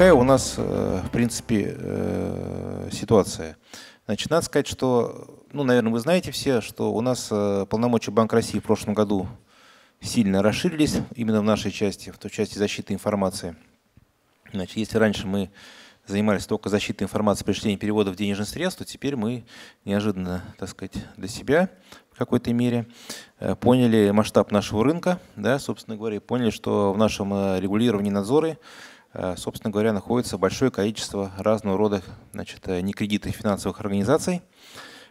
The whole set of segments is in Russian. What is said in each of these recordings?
какая у нас, э, в принципе, э, ситуация? Значит, надо сказать, что, ну, наверное, вы знаете все, что у нас э, полномочия Банка России в прошлом году сильно расширились, именно в нашей части, в той части защиты информации. Значит, если раньше мы занимались только защитой информации при чтении переводов денежных средств, то теперь мы неожиданно, так сказать, для себя в какой-то мере поняли масштаб нашего рынка, да, собственно говоря, поняли, что в нашем регулировании надзоры Э, собственно говоря, находится большое количество разного рода значит, э, некредитных финансовых организаций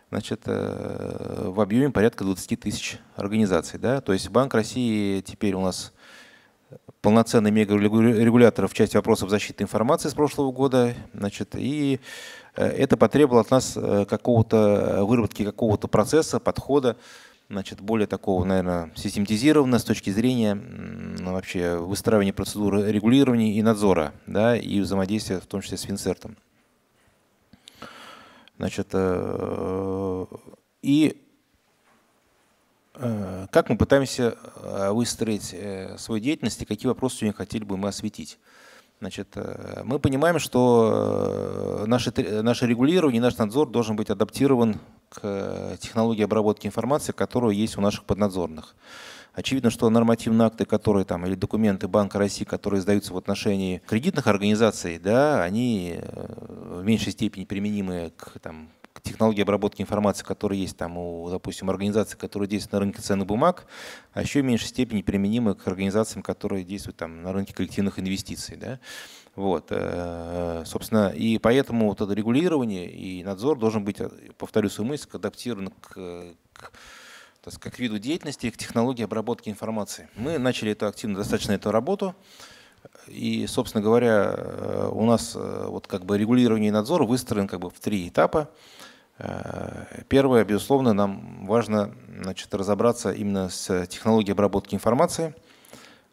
значит, э, в объеме порядка 20 тысяч организаций. Да? То есть Банк России теперь у нас полноценный мегарегулятор в части вопросов защиты информации с прошлого года. Значит, и это потребовало от нас какого-то выработки какого-то процесса, подхода, значит, более такого, наверное, систематизированно с точки зрения ну, вообще выстраивания процедуры регулирования и надзора, да, и взаимодействия в том числе с Финцертом. Значит, э, и э, как мы пытаемся э, выстроить свою деятельность и какие вопросы сегодня хотели бы мы осветить. Значит, мы понимаем, что наше, наше регулирование, наш надзор должен быть адаптирован Э, технологий обработки информации, которые есть у наших поднадзорных. Очевидно, что нормативные акты, которые там, или документы Банка России, которые издаются в отношении кредитных организаций, да, они э, в меньшей степени применимы к там, технологии обработки информации, которые есть там у, допустим, организаций, которые действуют на рынке ценных бумаг, а еще в меньшей степени применимы к организациям, которые действуют там на рынке коллективных инвестиций. Да? Вот, э, собственно, и поэтому вот это регулирование и надзор должен быть, э, повторю свою мысль, адаптирован к, к так сказать, виду деятельности к технологии обработки информации. Мы начали это активно достаточно эту работу. И, собственно говоря, э, у нас э, вот как бы регулирование и надзор выстроен как бы в три этапа. Э, первое, безусловно, нам важно значит, разобраться именно с технологией обработки информации,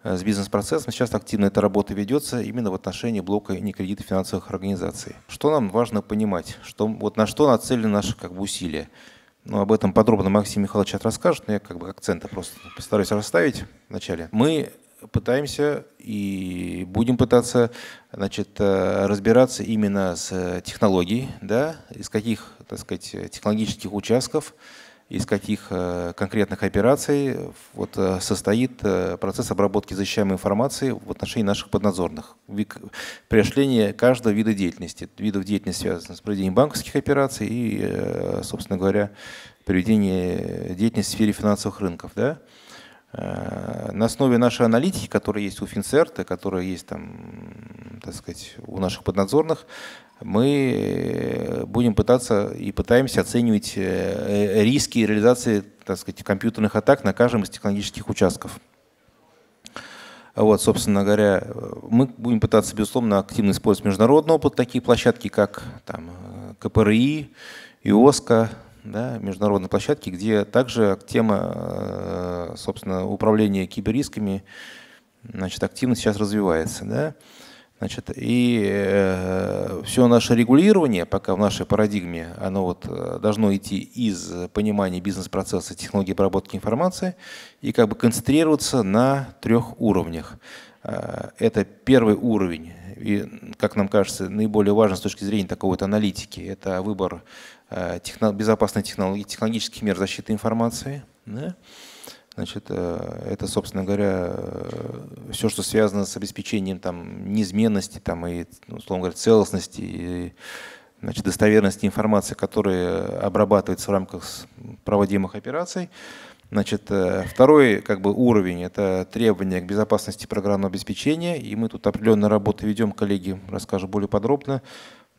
с бизнес-процессом. Сейчас активно эта работа ведется именно в отношении блока некредитов финансовых организаций. Что нам важно понимать? Что, вот на что нацелены наши как бы, усилия? Ну, об этом подробно Максим Михайлович расскажет, но я как бы акценты просто постараюсь расставить вначале. Мы пытаемся и будем пытаться значит, э, разбираться именно с э, технологией, да, из каких так сказать, технологических участков, из каких э, конкретных операций вот, состоит процесс обработки защищаемой информации в отношении наших поднадзорных при каждого вида деятельности. Видов деятельности связано с проведением банковских операций и, собственно говоря, проведение деятельности в сфере финансовых рынков. Да? Э, на основе нашей аналитики, которая есть у Финцерта, которая есть там, так сказать, у наших поднадзорных, мы э, будем пытаться и пытаемся оценивать э, риски реализации, так сказать, компьютерных атак на каждом из технологических участков. Вот, собственно говоря, мы будем пытаться, безусловно, активно использовать международный опыт, такие площадки, как там, КПРИ, ИОСКО, да, международной площадке, где также тема, э, собственно, управления киберрисками значит, активно сейчас развивается. Да? Значит, и э, все наше регулирование, пока в нашей парадигме, оно вот э, должно идти из понимания бизнес-процесса технологии обработки информации и как бы концентрироваться на трех уровнях. Э, это первый уровень и, как нам кажется, наиболее важен с точки зрения такой вот аналитики, это выбор э, техно безопасных технологий, технологических мер защиты информации. Да? Значит, э, это, собственно говоря, э, все, что связано с обеспечением там, неизменности там, и, условно говоря, целостности и значит, достоверности информации, которая обрабатывается в рамках проводимых операций. Значит, э, второй как бы, уровень – это требования к безопасности программного обеспечения. И мы тут определенные работы ведем, коллеги расскажу более подробно.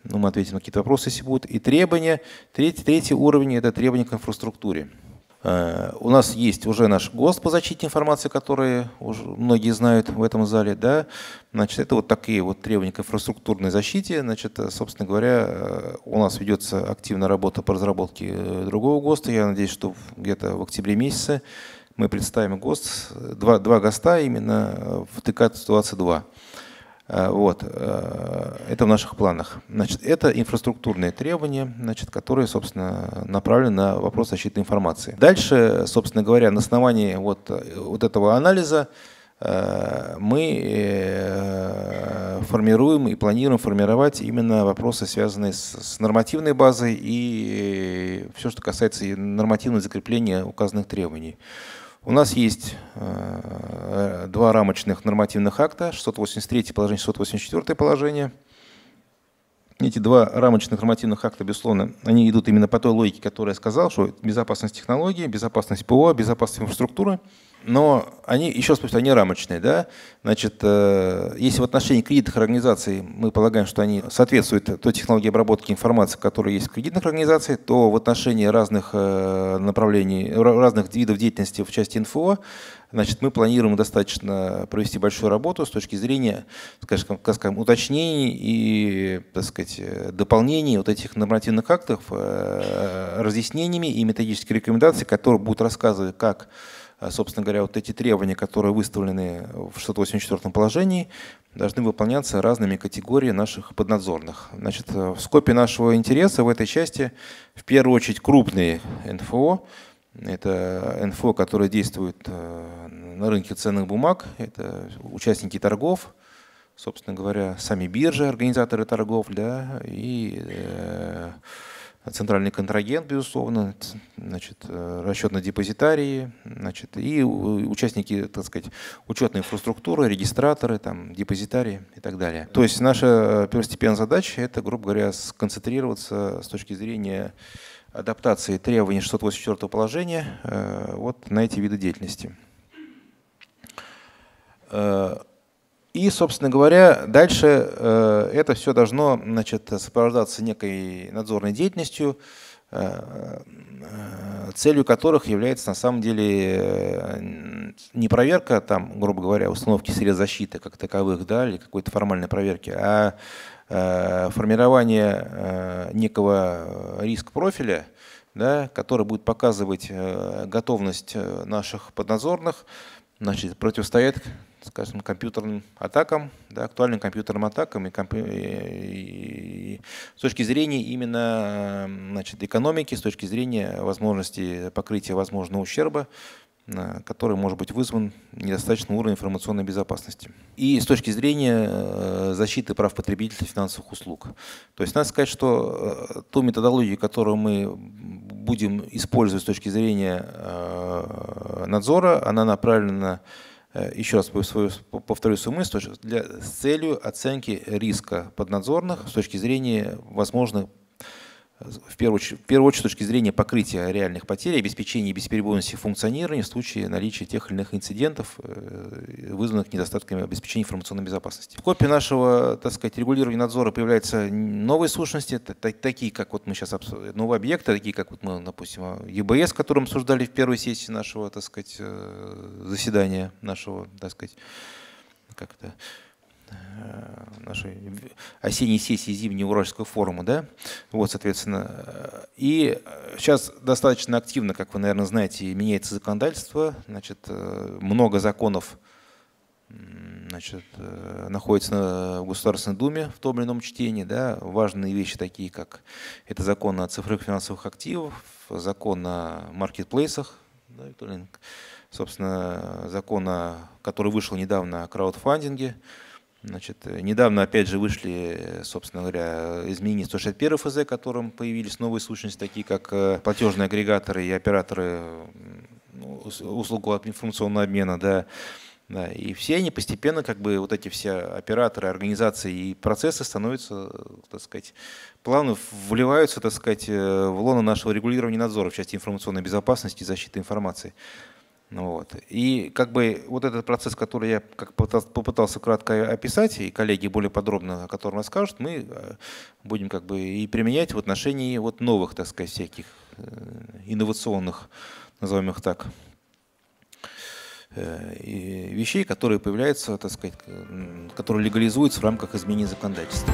Ну, мы ответим на какие-то вопросы, если будут. И требования. Третий, третий уровень – это требования к инфраструктуре. Э, у нас есть уже наш ГОСТ по защите информации, который уже многие знают в этом зале. Да? Значит, это вот такие вот требования к инфраструктурной защите. Значит, э, собственно говоря, э, у нас ведется активная работа по разработке другого ГОСТа. Я надеюсь, что где-то в октябре месяце мы представим ГОСТ, два, два ГОСТа именно в ТК ситуации 2. Э, вот. Э, это в наших планах. Значит, это инфраструктурные требования, значит, которые, собственно, направлены на вопрос защиты информации. Дальше, собственно говоря, на основании вот, вот этого анализа э, мы формируем и планируем формировать именно вопросы, связанные с нормативной базой и все, что касается нормативного закрепления указанных требований. У нас есть э, два рамочных нормативных акта, 683 положение, 684 положение. Эти два рамочных нормативных акта, безусловно, они идут именно по той логике, которая сказала, что безопасность технологий, безопасность ПО, безопасность инфраструктуры – но они, еще раз повторю, они рамочные. Да? Значит, э, если в отношении кредитных организаций мы полагаем, что они соответствуют той технологии обработки информации, которая есть в кредитных организациях, то в отношении разных э, направлений, разных видов деятельности в части инфо, значит, мы планируем достаточно провести большую работу с точки зрения, скажем, скажем уточнений и, так сказать, э, дополнений вот этих нормативных актов разъяснениями и методическими рекомендациями, которые будут рассказывать, как а, собственно говоря, вот эти требования, которые выставлены в 684 положении, должны выполняться разными категориями наших поднадзорных. Значит, э, в скопе нашего интереса в этой части в первую очередь крупные НФО, это НФО, которые действуют э, на рынке ценных бумаг, это участники торгов, собственно говоря, сами биржи, организаторы торгов, да, и э, центральный контрагент, безусловно, значит, э, расчетные депозитарии, значит, и участники, так сказать, учетной инфраструктуры, регистраторы, там, депозитарии и так далее. То есть наша первостепенная задача – это, грубо говоря, сконцентрироваться с точки зрения адаптации требований 684 положения э, вот на эти виды деятельности. Э, и, собственно говоря, дальше э, это все должно значит, сопровождаться некой надзорной деятельностью, э, э, целью которых является на самом деле не проверка, там, грубо говоря, установки средств защиты как таковых, да, или какой-то формальной проверки, а формирование некого риск-профиля, да, который будет показывать готовность наших подназорных значит, противостоять скажем, компьютерным атакам, да, актуальным компьютерным атакам и, компью... и с точки зрения именно э, значит, экономики, с точки зрения возможности покрытия возможного ущерба, э, который может быть вызван недостаточным уровнем информационной безопасности. И с точки зрения э, защиты прав потребителей финансовых услуг. То есть надо сказать, что ту методологию, которую мы будем использовать с точки зрения надзора, она направлена на Э, еще раз повторю свою мысль, для, с целью оценки риска поднадзорных с точки зрения возможных в первую, очередь, в первую очередь с точки зрения покрытия реальных потерь, обеспечения бесперебойности функционирования в случае наличия тех или иных инцидентов, э, вызванных недостатками обеспечения информационной безопасности. В копии нашего так сказать, регулирования надзора появляются новые сущности, такие, как вот мы сейчас обсуждаем новые объекты, такие, как вот мы, допустим, ЕБС, который мы обсуждали в первой сессии нашего так сказать, э, заседания, нашего так сказать, как это, Э, нашей осенней сессии зимнего уральского форума, да, вот, соответственно. Э, и э, сейчас достаточно активно, как вы, наверное, знаете, меняется законодательство, значит, много законов значит, находится в Государственной Думе в том или ином чтении. Да, важные вещи такие, как это закон о цифровых финансовых активах, закон о маркетплейсах, да, собственно, закон, который вышел недавно о краудфандинге, Значит, э, недавно, опять же, вышли, э, собственно говоря, изменения 161 ФЗ, в котором появились новые сущности, такие как э, платежные агрегаторы и операторы ну, услуг информационного обмена, да, да, и все они постепенно, как бы, вот эти все операторы, организации и процессы становятся, так сказать, плавно вливаются, так сказать, в лоно нашего регулирования надзора в части информационной безопасности и защиты информации. Вот. И как бы вот этот процесс, который я как попытался кратко описать, и коллеги более подробно о котором расскажут, мы э, будем как бы и применять в отношении вот новых, так сказать, всяких э, инновационных, назовем их так, э, вещей, которые появляются, так сказать, которые легализуются в рамках изменений законодательства.